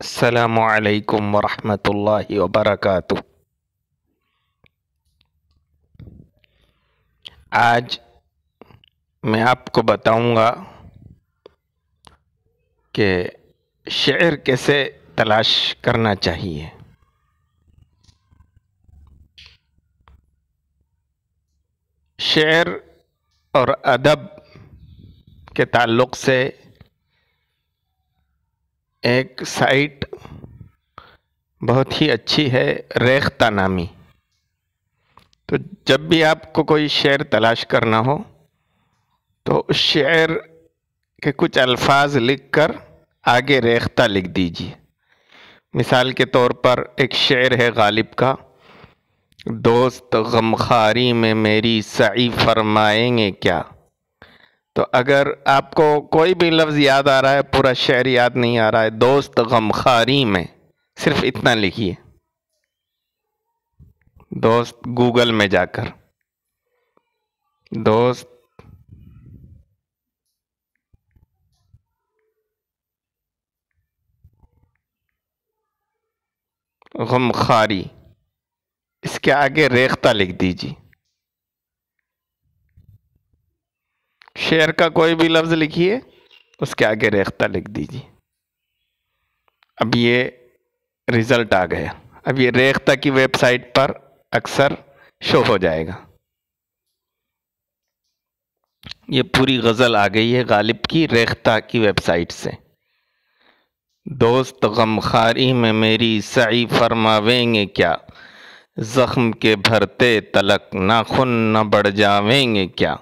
ورحمة الله وبركاته आज मैं आपको बताऊंगा कि शेर कैसे तलाश करना चाहिए शेर और अदब के ताल्लुक़ से एक साइट बहुत ही अच्छी है रेख्ता नामी तो जब भी आपको कोई शेर तलाश करना हो तो उस शेर के कुछ अल्फाज लिखकर आगे रेख्ता लिख दीजिए मिसाल के तौर पर एक शेर है गालिब का दोस्त गमखारी में मेरी सई फरमाएंगे क्या तो अगर आपको कोई भी लफ्ज़ याद आ रहा है पूरा शहर याद नहीं आ रहा है दोस्त गमखारी में सिर्फ इतना लिखिए दोस्त गूगल में जाकर दोस्त गमखारी इसके आगे रेख्ता लिख दीजिए शेर का कोई भी लफ्ज़ लिखिए उसके आगे रेख्ता लिख दीजिए अब ये रिज़ल्ट आ गया अब ये रेख्ता की वेबसाइट पर अक्सर शो हो जाएगा ये पूरी गज़ल आ गई है गालिब की रेख्ता की वेबसाइट से दोस्त गमखारी में मेरी सही फरमावेंगे क्या ज़ख्म के भरते तलक नाखुन न बढ़ जावेंगे क्या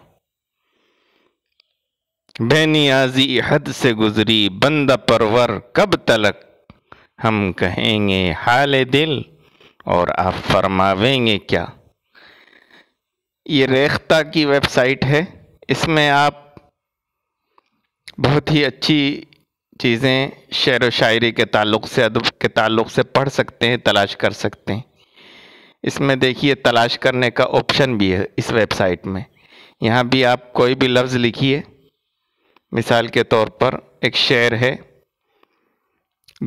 बेनियाजी हद से गुजरी बंद परवर कब तलक हम कहेंगे हाल दिल और आप फरमावेंगे क्या ये रेख्ता की वेबसाइट है इसमें आप बहुत ही अच्छी चीज़ें शेर व शायरी के ताल्लुक से अदब के ताल्लुक से पढ़ सकते हैं तलाश कर सकते हैं इसमें देखिए तलाश करने का ऑप्शन भी है इस वेबसाइट में यहाँ भी आप कोई भी लफ्ज़ लिखिए मिसाल के तौर पर एक शेर है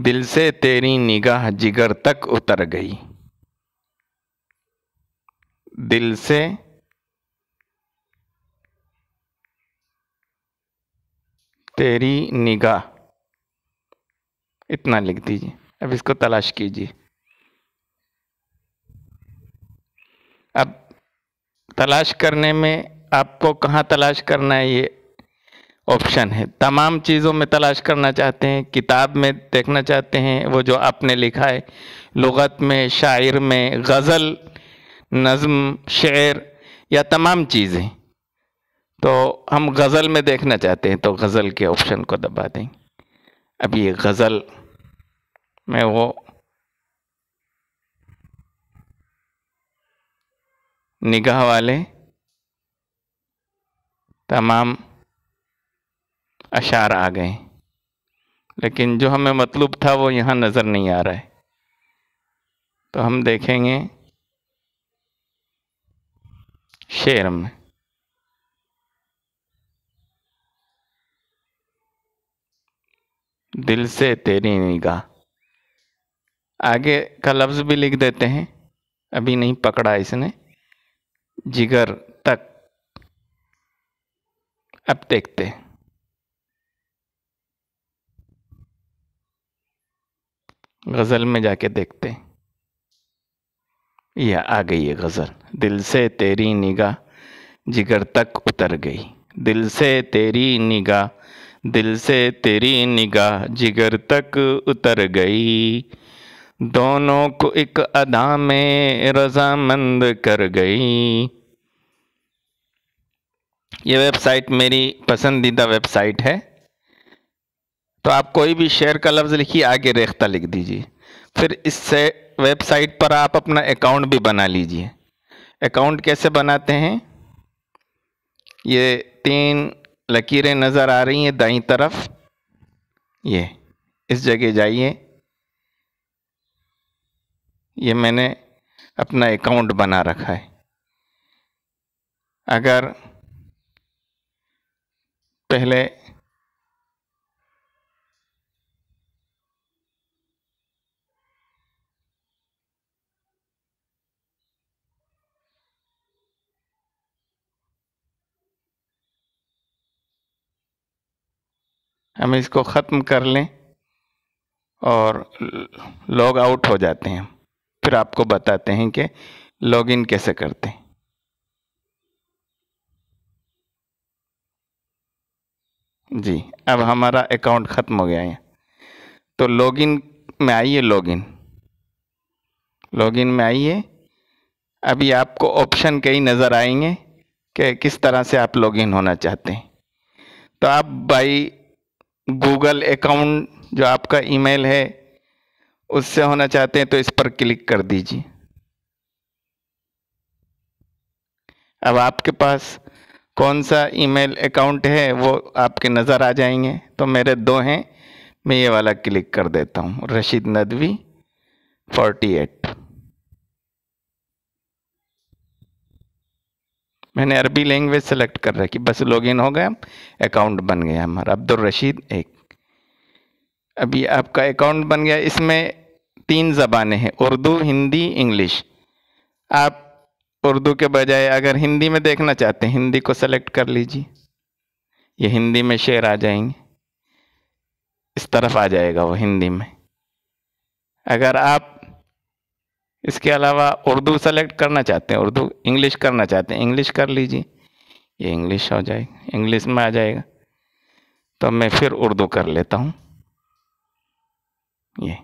दिल से तेरी निगाह जिगर तक उतर गई दिल से तेरी निगाह इतना लिख दीजिए अब इसको तलाश कीजिए अब तलाश करने में आपको कहाँ तलाश करना है ये ऑप्शन है तमाम चीज़ों में तलाश करना चाहते हैं किताब में देखना चाहते हैं वो जो आपने लिखा है लगत में शायर में गज़ल नज़म शेर या तमाम चीज़ें तो हम गज़ल में देखना चाहते हैं तो गज़ल के ऑप्शन को दबा दें अब ये गज़ल में वो निगाह वाले तमाम अशार आ गए लेकिन जो हमें मतलूब था वो यहाँ नज़र नहीं आ रहा है तो हम देखेंगे शेर में दिल से तेरी निगाह आगे का लफ्ज़ भी लिख देते हैं अभी नहीं पकड़ा इसने जिगर तक अब देखते हैं गज़ल में जाके देखते यह आ गई है गज़ल दिल से तेरी निगाह जिगर तक उतर गई दिल से तेरी निगाह दिल से तेरी निगाह जिगर तक उतर गई दोनों को एक अदा में रजामंद कर गई ये वेबसाइट मेरी पसंदीदा वेबसाइट है तो आप कोई भी शेयर का लफ्ज़ लिखिए आगे रेख्ता लिख दीजिए फिर इससे वेबसाइट पर आप अपना अकाउंट भी बना लीजिए अकाउंट कैसे बनाते हैं ये तीन लकीरें नज़र आ रही हैं दाई तरफ ये इस जगह जाइए ये मैंने अपना अकाउंट बना रखा है अगर पहले हम इसको ख़त्म कर लें और लॉग आउट हो जाते हैं फिर आपको बताते हैं कि लॉग इन कैसे करते हैं जी अब हमारा अकाउंट ख़त्म हो गया है तो लॉगिन में आइए लॉगिन लॉगिन में आइए अभी आपको ऑप्शन कई नज़र आएंगे कि किस तरह से आप लॉगिन होना चाहते हैं तो आप बाई गूगल अकाउंट जो आपका ईमेल है उससे होना चाहते हैं तो इस पर क्लिक कर दीजिए अब आपके पास कौन सा ईमेल अकाउंट है वो आपके नज़र आ जाएंगे तो मेरे दो हैं मैं ये वाला क्लिक कर देता हूँ रशीद नदवी फोर्टी एट मैंने अरबी लैंग्वेज सेलेक्ट कर रखी बस लॉगिन हो गया अकाउंट बन गया हमारा अब्दुल रशीद एक अभी आपका अकाउंट बन गया इसमें तीन ज़बानें हैं उर्दू हिंदी इंग्लिश आप उर्दू के बजाय अगर हिंदी में देखना चाहते हैं हिंदी को सेलेक्ट कर लीजिए ये हिंदी में शेर आ जाएंगे इस तरफ आ जाएगा वो हिंदी में अगर आप इसके अलावा उर्दू सेलेक्ट करना चाहते हैं उर्दू इंग्लिश करना चाहते हैं इंग्लिश कर लीजिए ये इंग्लिश हो जाएगा इंग्लिश में आ जाएगा तो मैं फिर उर्दू कर लेता हूँ ये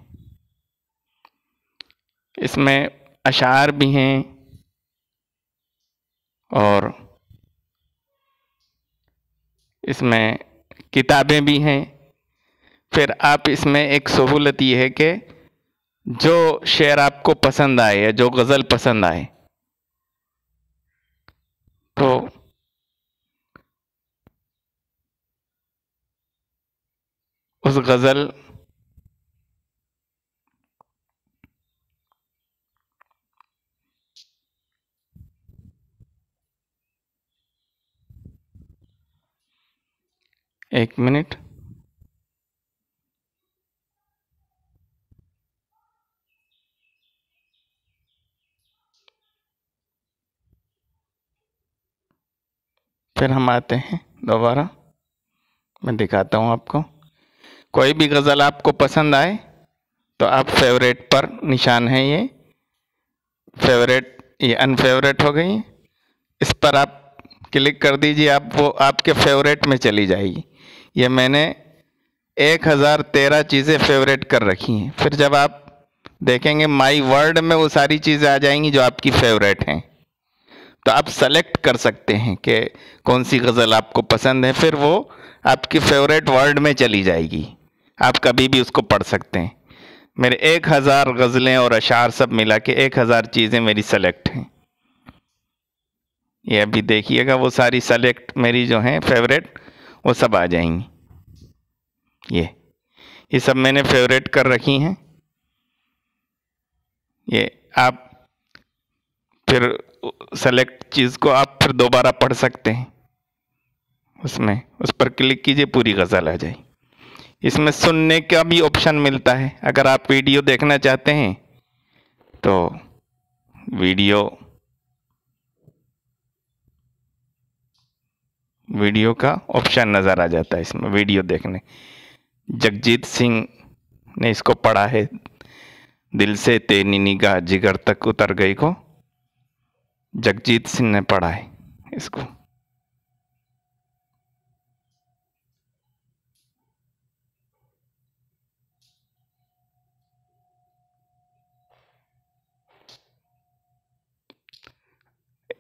इसमें अशार भी हैं और इसमें किताबें भी हैं फिर आप इसमें एक सहूलत ये है कि जो शेर आपको पसंद आए या जो गज़ल पसंद आए तो उस गज़ल एक मिनट फिर हम आते हैं दोबारा मैं दिखाता हूँ आपको कोई भी गज़ल आपको पसंद आए तो आप फेवरेट पर निशान है ये फेवरेट ये अनफेवरेट हो गई इस पर आप क्लिक कर दीजिए आप वो आपके फेवरेट में चली जाएगी ये मैंने एक हज़ार तेरह चीज़ें फेवरेट कर रखी हैं फिर जब आप देखेंगे माई वर्ल्ड में वो सारी चीज़ें आ जाएंगी जो आपकी फेवरेट हैं तो आप सेलेक्ट कर सकते हैं कि कौन सी गज़ल आपको पसंद है फिर वो आपकी फेवरेट वर्ड में चली जाएगी आप कभी भी उसको पढ़ सकते हैं मेरे एक हज़ार गज़लें और अशार सब मिला के एक हज़ार चीज़ें मेरी सेलेक्ट हैं ये अभी देखिएगा वो सारी सेलेक्ट मेरी जो हैं फेवरेट वो सब आ जाएंगी ये ये सब मैंने फेवरेट कर रखी हैं ये आप फिर सेलेक्ट चीज़ को आप फिर दोबारा पढ़ सकते हैं उसमें उस पर क्लिक कीजिए पूरी गज़ल आ जाए इसमें सुनने का भी ऑप्शन मिलता है अगर आप वीडियो देखना चाहते हैं तो वीडियो वीडियो का ऑप्शन नज़र आ जाता है इसमें वीडियो देखने जगजीत सिंह ने इसको पढ़ा है दिल से तेनी निगाह जिगर तक उतर गई को जगजीत सिंह ने पढ़ा है इसको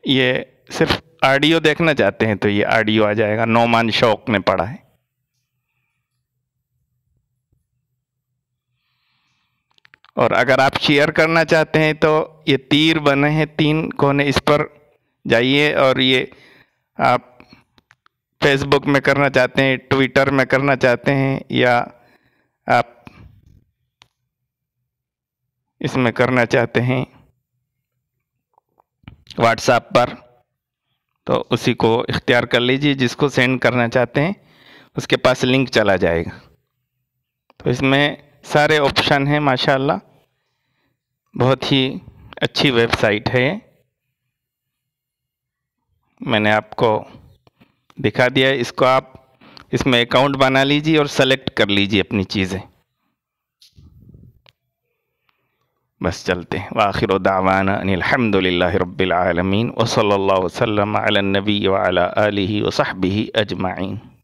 ये सिर्फ ऑडियो देखना चाहते हैं तो ये ऑडियो आ जाएगा नोमान शौक ने पढ़ा है और अगर आप शेयर करना चाहते हैं तो ये तीर बने हैं तीन कोने इस पर जाइए और ये आप फेसबुक में करना चाहते हैं ट्विटर में करना चाहते हैं या आप इसमें करना चाहते हैं व्हाट्सएप पर तो उसी को इख्तियार कर लीजिए जिसको सेंड करना चाहते हैं उसके पास लिंक चला जाएगा तो इसमें सारे ऑप्शन हैं माशाल्लाह बहुत ही अच्छी वेबसाइट है मैंने आपको दिखा दिया इसको आप इसमें अकाउंट बना लीजिए और सेलेक्ट कर लीजिए अपनी चीज़ें बस चलते हैं वाखिर दावाना अनिलहमदिल्ला रबालमीन वसल्ला वसलम नबी वाली वसाहबी अजमाइन